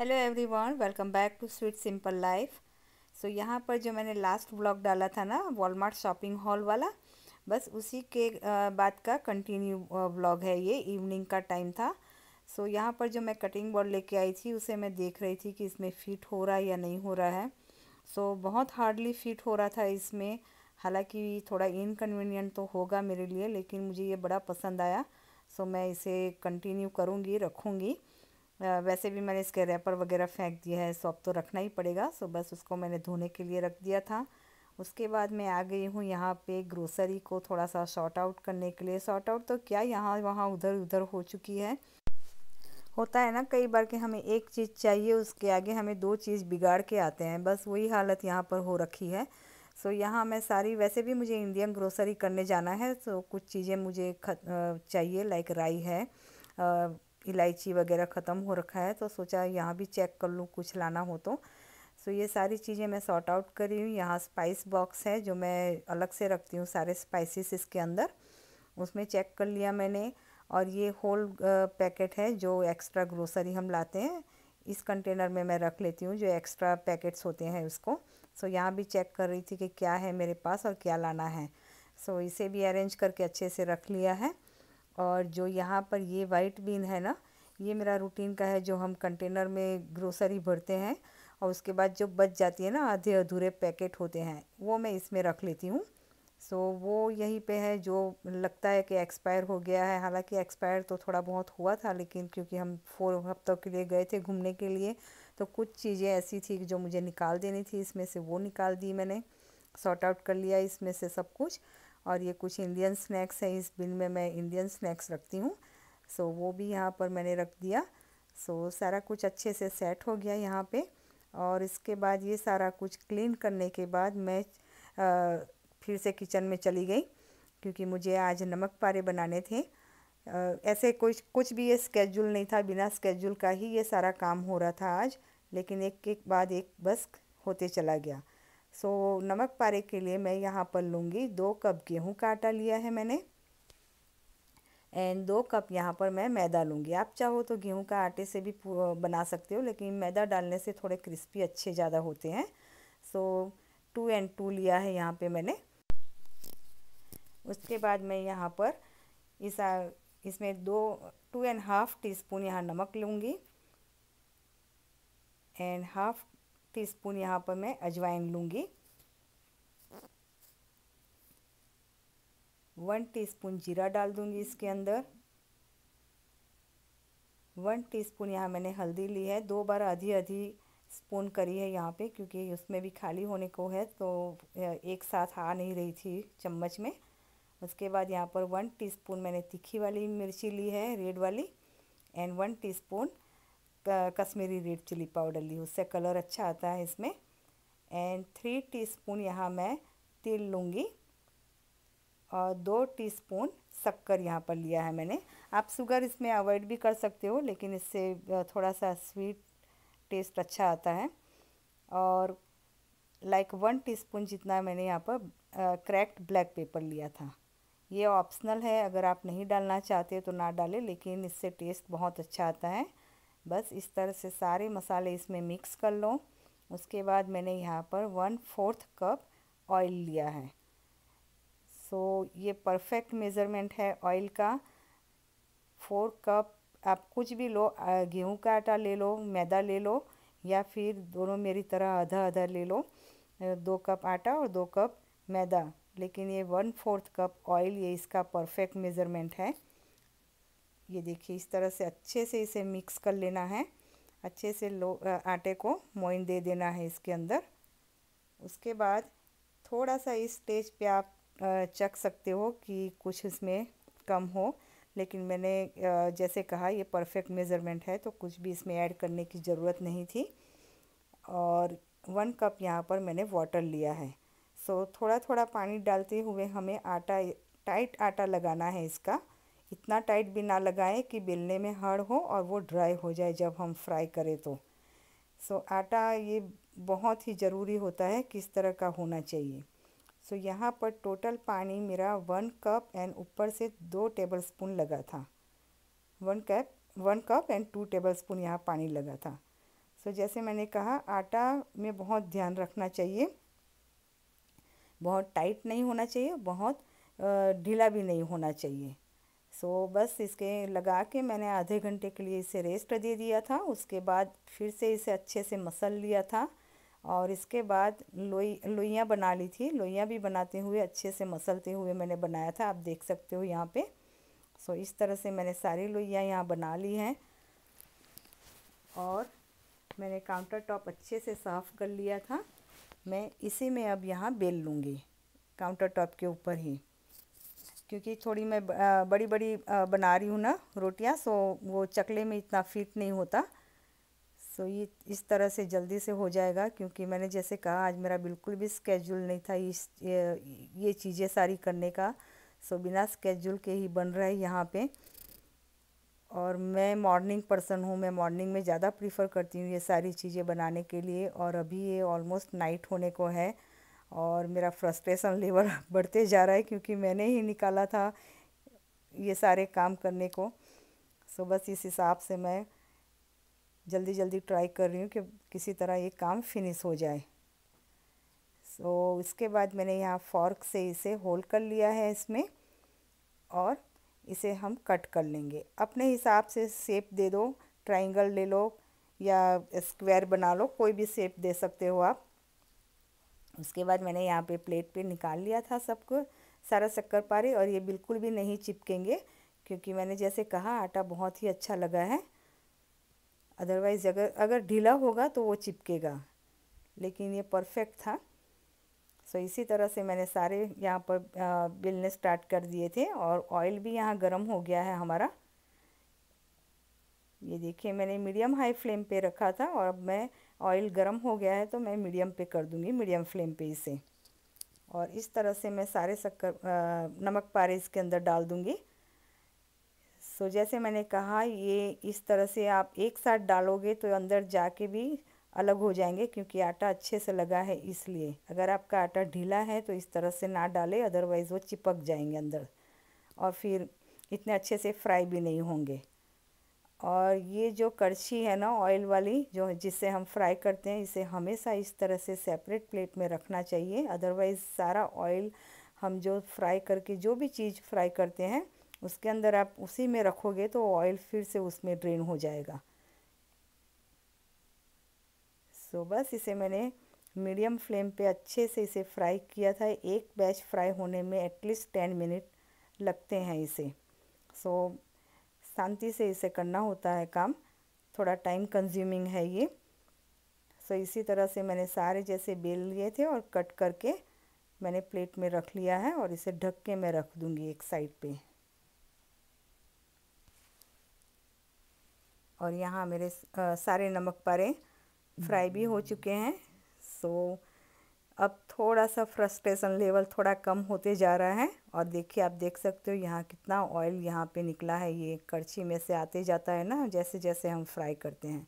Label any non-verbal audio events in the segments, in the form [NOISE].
hello everyone welcome back to sweet simple life so यहाँ पर जो मैंने लास्ट ब्लॉग डाला था ना वॉलमार्ट शॉपिंग हॉल वाला बस उसी के बाद का कंटिन्यू ब्लॉग है ये इवनिंग का टाइम था सो so, यहाँ पर जो मैं कटिंग बोर्ड लेके आई थी उसे मैं देख रही थी कि इसमें फिट हो रहा है या नहीं हो रहा है सो so, बहुत हार्डली फिट हो रहा था इसमें हालांकि थोड़ा इनकन्वीनियंट तो होगा मेरे लिए लेकिन मुझे ये बड़ा पसंद आया सो so, मैं इसे कंटिन्यू करूँगी रखूँगी वैसे भी मैंने इसके रैपर वगैरह फेंक दिया है सॉप तो रखना ही पड़ेगा सो बस उसको मैंने धोने के लिए रख दिया था उसके बाद मैं आ गई हूँ यहाँ पे ग्रोसरी को थोड़ा सा शॉर्ट आउट करने के लिए शॉर्ट आउट तो क्या यहाँ वहाँ उधर उधर हो चुकी है होता है ना कई बार कि हमें एक चीज़ चाहिए उसके आगे हमें दो चीज़ बिगाड़ के आते हैं बस वही हालत यहाँ पर हो रखी है सो यहाँ मैं सारी वैसे भी मुझे इंडियन ग्रोसरी करने जाना है तो कुछ चीज़ें मुझे चाहिए लाइक राई है इलायची वगैरह ख़त्म हो रखा है तो सोचा यहाँ भी चेक कर लूँ कुछ लाना हो तो सो ये सारी चीज़ें मैं सॉर्ट आउट कर रही हूँ यहाँ स्पाइस बॉक्स है जो मैं अलग से रखती हूँ सारे स्पाइसेस इसके अंदर उसमें चेक कर लिया मैंने और ये होल पैकेट है जो एक्स्ट्रा ग्रोसरी हम लाते हैं इस कंटेनर में मैं रख लेती हूँ जो एक्स्ट्रा पैकेट्स होते हैं उसको सो so, यहाँ भी चेक कर रही थी कि क्या है मेरे पास और क्या लाना है सो so, इसे भी अरेंज करके अच्छे से रख लिया है और जो यहाँ पर ये वाइट बीन है ना ये मेरा रूटीन का है जो हम कंटेनर में ग्रोसरी भरते हैं और उसके बाद जो बच जाती है ना आधे अधूरे पैकेट होते हैं वो मैं इसमें रख लेती हूँ सो so, वो यहीं पे है जो लगता है कि एक्सपायर हो गया है हालांकि एक्सपायर तो थोड़ा बहुत हुआ था लेकिन क्योंकि हम फोर हफ्तों के लिए गए थे घूमने के लिए तो कुछ चीज़ें ऐसी थी जो मुझे निकाल देनी थी इसमें से वो निकाल दी मैंने सॉर्ट आउट कर लिया इसमें से सब कुछ और ये कुछ इंडियन स्नैक्स हैं इस बिन में मैं इंडियन स्नैक्स रखती हूँ सो वो भी यहाँ पर मैंने रख दिया सो सारा कुछ अच्छे से सेट हो गया यहाँ पे और इसके बाद ये सारा कुछ क्लीन करने के बाद मैं आ, फिर से किचन में चली गई क्योंकि मुझे आज नमक पारे बनाने थे आ, ऐसे कुछ कुछ भी ये स्केड्यूल नहीं था बिना स्केड्यूल का ही ये सारा काम हो रहा था आज लेकिन एक एक बाद एक बस होते चला गया सो नमक पारे के लिए मैं यहाँ पर लूँगी दो कप गेहूँ का आटा लिया है मैंने एंड दो कप यहाँ पर मैं मैदा लूँगी आप चाहो तो गेहूँ का आटे से भी बना सकते हो लेकिन मैदा डालने से थोड़े क्रिस्पी अच्छे ज़्यादा होते हैं सो टू एंड टू लिया है यहाँ पे मैंने उसके बाद मैं यहाँ पर इस इसमें दो two and half teaspoon यहाँ नमक लूँगी एंड हाफ़ टीस्पून यहाँ पर मैं अजवाइन लूँगी वन टीस्पून जीरा डाल दूँगी इसके अंदर वन टीस्पून यहाँ मैंने हल्दी ली है दो बार आधी आधी स्पून करी है यहाँ पे क्योंकि उसमें भी खाली होने को है तो एक साथ आ नहीं रही थी चम्मच में उसके बाद यहाँ पर वन टीस्पून मैंने तीखी वाली मिर्ची ली है रेड वाली and one teaspoon Kashmiri red chilli powder ली उससे कलर अच्छा आता है इसमें एंड थ्री टीस्पून यहाँ मैं तिल लूँगी और दो टीस्पून शक्कर यहाँ पर लिया है मैंने आप शुगर इसमें अवॉइड भी कर सकते हो लेकिन इससे थोड़ा सा स्वीट टेस्ट अच्छा आता है और लाइक वन टीस्पून जितना मैंने यहाँ पर क्रैक्ड ब्लैक पेपर लिया था ये ऑप्शनल है अगर आप नहीं डालना चाहते तो ना डालें लेकिन इससे टेस्ट बहुत अच्छा आता है बस इस तरह से सारे मसाले इसमें मिक्स कर लो उसके बाद मैंने यहाँ पर वन फोर्थ कप ऑयल लिया है सो so, ये परफेक्ट मेज़रमेंट है ऑयल का फोर कप आप कुछ भी लो गेहूं का आटा ले लो मैदा ले लो या फिर दोनों मेरी तरह आधा आधा ले लो दो कप आटा और दो कप मैदा लेकिन ये वन फोर्थ कप ऑयल ये इसका परफेक्ट मेज़रमेंट है ये देखिए इस तरह से अच्छे से इसे मिक्स कर लेना है अच्छे से लो आटे को मोइन दे देना है इसके अंदर उसके बाद थोड़ा सा इस स्टेज पे आप चख सकते हो कि कुछ इसमें कम हो लेकिन मैंने जैसे कहा ये परफेक्ट मेज़रमेंट है तो कुछ भी इसमें ऐड करने की ज़रूरत नहीं थी और वन कप यहाँ पर मैंने वाटर लिया है सो थोड़ा थोड़ा पानी डालते हुए हमें आटा टाइट आटा लगाना है इसका इतना टाइट भी ना लगाएं कि बेलने में हड़ हो और वो ड्राई हो जाए जब हम फ्राई करें तो सो so, आटा ये बहुत ही ज़रूरी होता है किस तरह का होना चाहिए सो so, यहाँ पर टोटल पानी मेरा वन कप एंड ऊपर से दो टेबल स्पून लगा था one cup one cup and two tablespoon यहाँ पानी लगा था सो so, जैसे मैंने कहा आटा में बहुत ध्यान रखना चाहिए बहुत टाइट नहीं होना चाहिए बहुत ढीला भी नहीं होना चाहिए सो so, बस इसके लगा के मैंने आधे घंटे के लिए इसे रेस्ट दे दिया था उसके बाद फिर से इसे अच्छे से मसल लिया था और इसके बाद लोई लोइयाँ बना ली थी लोइयाँ भी बनाते हुए अच्छे से मसलते हुए मैंने बनाया था आप देख सकते हो यहाँ पे सो so, इस तरह से मैंने सारी लोइयाँ यहाँ बना ली हैं और मैंने काउंटर टॉप अच्छे से साफ़ कर लिया था मैं इसी में अब यहाँ बेल लूँगी काउंटर टॉप के ऊपर ही क्योंकि थोड़ी मैं बड़ी बड़ी बना रही हूँ ना रोटियाँ सो वो चकले में इतना फिट नहीं होता सो ये इस तरह से जल्दी से हो जाएगा क्योंकि मैंने जैसे कहा आज मेरा बिल्कुल भी स्केड्यूल नहीं था इस ये, ये चीज़ें सारी करने का सो बिना स्केड्यूल के ही बन रहा है यहाँ पे और मैं मॉर्निंग पर्सन हूँ मैं मॉर्निंग में ज़्यादा प्रीफर करती हूँ ये सारी चीज़ें बनाने के लिए और अभी ये ऑलमोस्ट नाइट होने को है और मेरा फ्रस्ट्रेशन लेवल [LAUGHS] बढ़ते जा रहा है क्योंकि मैंने ही निकाला था ये सारे काम करने को सो बस इस हिसाब से मैं जल्दी जल्दी ट्राई कर रही हूँ कि किसी तरह ये काम फिनिश हो जाए सो so, बाद मैंने यहाँ फॉर्क से इसे होल कर लिया है इसमें और इसे हम कट कर लेंगे अपने हिसाब से शेप दे दो ट्राइंगल ले लो या स्क्वायर बना लो कोई भी शेप दे सकते हो आप उसके बाद मैंने यहाँ पे प्लेट पे निकाल लिया था सबको सारा शक्कर पारे और ये बिल्कुल भी नहीं चिपकेंगे क्योंकि मैंने जैसे कहा आटा बहुत ही अच्छा लगा है अदरवाइज़ अगर अगर ढीला होगा तो वो चिपकेगा लेकिन ये परफेक्ट था सो इसी तरह से मैंने सारे यहाँ पर बिलने स्टार्ट कर दिए थे और ऑयल भी यहाँ गर्म हो गया है हमारा ये देखिए मैंने मीडियम हाई फ्लेम पे रखा था और अब मैं ऑयल गर्म हो गया है तो मैं मीडियम पे कर दूंगी मीडियम फ्लेम पे इसे और इस तरह से मैं सारे शक्कर नमक पारे इसके अंदर डाल दूँगी सो so, जैसे मैंने कहा ये इस तरह से आप एक साथ डालोगे तो अंदर जाके भी अलग हो जाएंगे क्योंकि आटा अच्छे से लगा है इसलिए अगर आपका आटा ढीला है तो इस तरह से ना डालें अदरवाइज़ वो चिपक जाएंगे अंदर और फिर इतने अच्छे से फ्राई भी नहीं होंगे और ये जो कड़छी है ना ऑयल वाली जो जिससे हम फ्राई करते हैं इसे हमेशा इस तरह से सेपरेट प्लेट में रखना चाहिए अदरवाइज़ सारा ऑयल हम जो फ्राई करके जो भी चीज़ फ्राई करते हैं उसके अंदर आप उसी में रखोगे तो ऑयल फिर से उसमें ड्रेन हो जाएगा सो so, बस इसे मैंने मीडियम फ्लेम पे अच्छे से इसे फ्राई किया था एक बैच फ्राई होने में एटलीस्ट टेन मिनट लगते हैं इसे सो so, शांति से इसे करना होता है काम थोड़ा टाइम कंज्यूमिंग है ये सो so, इसी तरह से मैंने सारे जैसे बेल लिए थे और कट करके मैंने प्लेट में रख लिया है और इसे ढक के मैं रख दूँगी एक साइड पे और यहाँ मेरे सारे नमक पारे फ्राई भी हो चुके हैं सो so, अब थोड़ा सा फ्रस्ट्रेशन लेवल थोड़ा कम होते जा रहा है और देखिए आप देख सकते हो यहाँ कितना ऑयल यहाँ पे निकला है ये करछी में से आते जाता है ना जैसे जैसे हम फ्राई करते हैं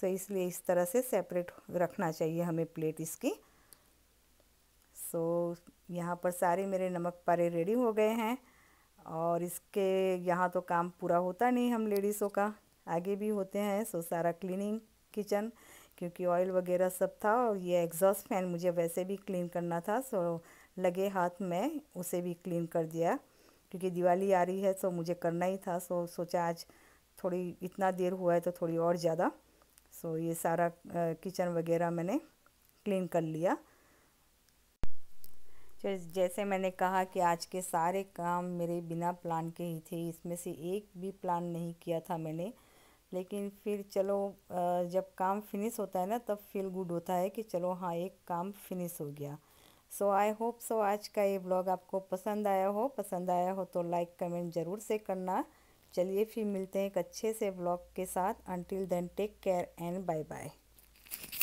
सो इसलिए इस तरह से सेपरेट रखना चाहिए हमें प्लेट इसकी सो यहाँ पर सारे मेरे नमक पारे रेडी हो गए हैं और इसके यहाँ तो काम पूरा होता नहीं हम लेडीज़ों का आगे भी होते हैं सो सारा क्लीनिंग किचन क्योंकि ऑयल वगैरह सब था और ये एग्जॉस्ट फैन मुझे वैसे भी क्लीन करना था सो लगे हाथ में उसे भी क्लीन कर दिया क्योंकि दिवाली आ रही है सो मुझे करना ही था सो सोचा आज थोड़ी इतना देर हुआ है तो थोड़ी और ज़्यादा सो ये सारा किचन वगैरह मैंने क्लीन कर लिया जैसे मैंने कहा कि आज के सारे काम मेरे बिना प्लान के ही थे इसमें से एक भी प्लान नहीं किया था मैंने लेकिन फिर चलो जब काम फिनिश होता है ना तब फील गुड होता है कि चलो हाँ एक काम फिनिश हो गया सो आई होप सो आज का ये ब्लॉग आपको पसंद आया हो पसंद आया हो तो लाइक कमेंट ज़रूर से करना चलिए फिर मिलते हैं एक अच्छे से ब्लॉग के साथ until then take care and bye bye